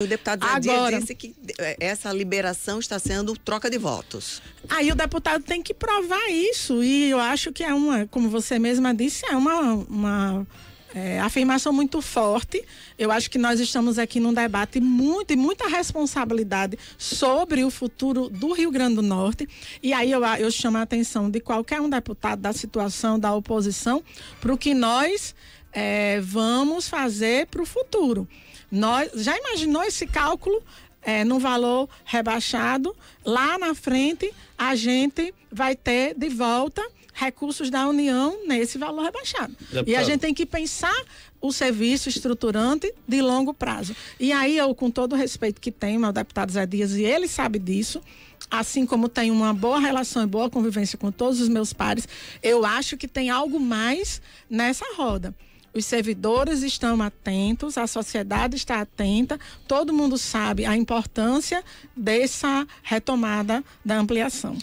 O deputado Zadir Agora, disse que eh, essa liberação está sendo troca de votos. Aí o deputado tem que provar isso. E eu acho que é uma, como você mesma disse, é uma, uma é, afirmação muito forte. Eu acho que nós estamos aqui num debate muito e muita responsabilidade sobre o futuro do Rio Grande do Norte. E aí eu, eu chamo a atenção de qualquer um deputado da situação da oposição para o que nós é, vamos fazer para o futuro. Nós, já imaginou esse cálculo é, num valor rebaixado? Lá na frente, a gente vai ter de volta recursos da União nesse valor rebaixado. Deputado. E a gente tem que pensar o serviço estruturante de longo prazo. E aí eu, com todo o respeito que tenho ao deputado Zé Dias, e ele sabe disso, assim como tenho uma boa relação e boa convivência com todos os meus pares, eu acho que tem algo mais nessa roda. Os servidores estão atentos, a sociedade está atenta, todo mundo sabe a importância dessa retomada da ampliação.